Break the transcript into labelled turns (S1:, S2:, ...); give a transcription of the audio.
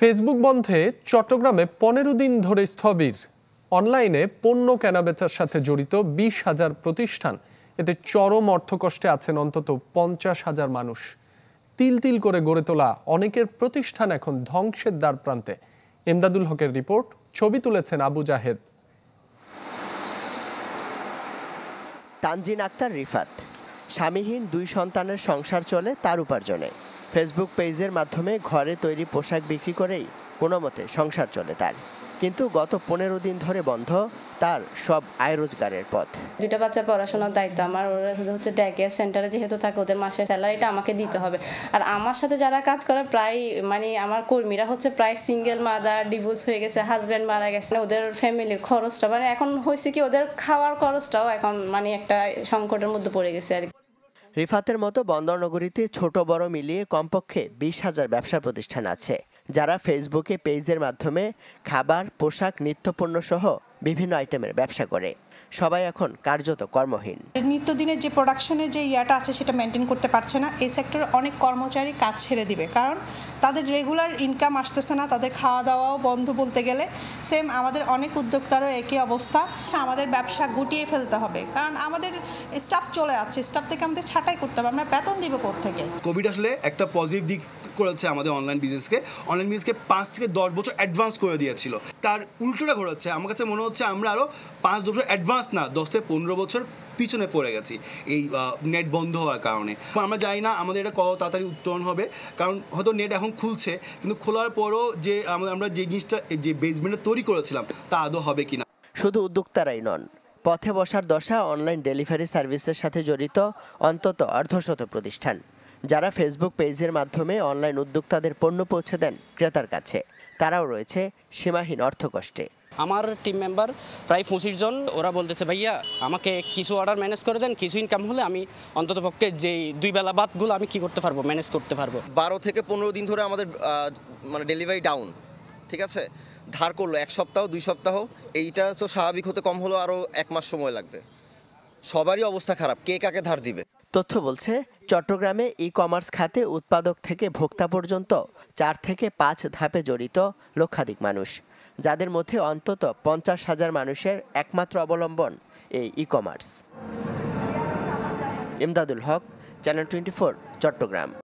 S1: Facebook বন্ধে চট্টগ্রামে পনেরো দিন ধরে স্থবির অনলাইনে পণ্য কেনাবেচার সাথে জড়িত বিশ হাজার প্রতিষ্ঠান এতে চরম অর্থকষ্টে আছেন অন্তত পঞ্চাশ হাজার মানুষ তিল তিল করে গড়ে তোলা অনেকের প্রতিষ্ঠান এখন ধ্বংসের দ্বার প্রান্তে এমদাদুল হকের রিপোর্ট ছবি তুলেছেন আবু জাহেদ তানজিন আক্তার রিফাত স্বামীহীন দুই সন্তানের সংসার চলে তার উপার্জনে ফেসবুক পেজের মাধ্যমে ঘরে তৈরি পোশাক বিক্রি করেই কোনো মতে সংসার চলে তার কিন্তু গত পনেরো দিন ধরে বন্ধ তার সব আয় রোজগারের পথ
S2: দুইটা বাচ্চা পড়াশোনার দায়িত্ব আমার ওরা হচ্ছে ডে সেন্টারে যেহেতু থাকে ওদের মাসের স্যালারিটা আমাকে দিতে হবে আর আমার সাথে যারা কাজ করে প্রায় মানে আমার কর্মীরা হচ্ছে প্রায় সিঙ্গেল মাদার ডিভোর্স হয়ে গেছে হাজব্যান্ড মারা গেছে ওদের ফ্যামিলির খরচটা মানে এখন হয়েছে কি ওদের খাওয়ার খরচটাও এখন মানে একটা সংকটের মধ্যে পড়ে গেছে আর কি
S1: রিফাতের মতো বন্দরনগরীতে ছোট বড় মিলিয়ে কমপক্ষে বিশ হাজার ব্যবসা প্রতিষ্ঠান আছে যারা ফেসবুকে পেজের মাধ্যমে খাবার পোশাক নিত্যপণ্য সহ বিভিন্ন আইটেমের ব্যবসা করে সবাই এখন কার্যত কর্মহীন
S3: নিত্যদিনের যে প্রোডাকশনের যে ইয়াটা আছে সেটা মেনটেন করতে পারছে না এই সেক্টরের অনেক কর্মচারী কাজ ছেড়ে দিবে কারণ তাদের রেগুলার ইনকাম আসতেছে না তাদের খাওয়া দাওয়াও বন্ধ বলতে গেলে সেম আমাদের অনেক উদ্যোক্তারও একই অবস্থা আচ্ছা, আমাদের ব্যবসা গুটিয়ে ফেলতে হবে কারণ আমাদের স্টাফ চলে যাচ্ছে স্টাফ থেকে আমাদের ছাঁটাই করতে হবে আমরা বেতন দিব থেকে
S4: কোভিড আসলে একটা পজিটিভ দিক করেছে আমাদের অনলাইন বিজনেসকে অনলাইন বিজনেসকে পাঁচ থেকে দশ বছর অ্যাডভান্স করে দিয়েছিল তার উল্টোটা ঘোরাচ্ছে আমার কাছে মনে হচ্ছে আমরা আরও পাঁচ দশ অ্যাডভান্স না দশ থেকে পনেরো বছর পিছনে পড়ে গেছি এই নেট বন্ধ হওয়ার কারণে আমরা জানি না আমাদের এটা কত তাড়াতাড়ি উত্তরণ হবে কারণ হয়তো নেট এখন খুলছে কিন্তু খোলার পরও যে আমরা যে জিনিসটা যে বেসমেন্টটা তৈরি করেছিলাম তা আদৌ হবে কি না শুধু
S1: উদ্যোক্তারাই নন পথে বসার দশা অনলাইন ডেলিভারি সার্ভিসের সাথে জড়িত অন্তত অর্ধশত প্রতিষ্ঠান যারা ফেসবুক পেজের মাধ্যমে অনলাইন উদ্যোক্তাদের পণ্য পৌঁছে দেন ক্রেতার কাছে তারাও রয়েছে সীমাহীন অর্থকষ্টে
S2: আমার টিম মেম্বার
S1: প্রায় পঁচিশ জন ওরা বলতেছে ভাইয়া আমাকে কিছু অর্ডার ম্যানেজ করে দেন কিছু ইনকাম হলে আমি অন্তত পক্ষে যে দুই বেলা বাদগুলো আমি কি করতে পারবো ম্যানেজ করতে পারবো বারো থেকে পনেরো দিন ধরে আমাদের মানে ডেলিভারি ডাউন ঠিক আছে ধার করলো এক সপ্তাহ দুই সপ্তাহ এইটা তো স্বাভাবিক হতে কম হলো আরও এক মাস সময় লাগবে সবারই অবস্থা খারাপ কে কাকে ধার দিবে তথ্য বলছে চট্টগ্রামে ই কমার্স খাতে উৎপাদক থেকে ভোক্তা পর্যন্ত চার থেকে পাঁচ ধাপে জড়িত লক্ষাধিক মানুষ যাদের মধ্যে অন্তত পঞ্চাশ হাজার মানুষের একমাত্র অবলম্বন এই e commerce Imdadul Haque channel twenty Chittagong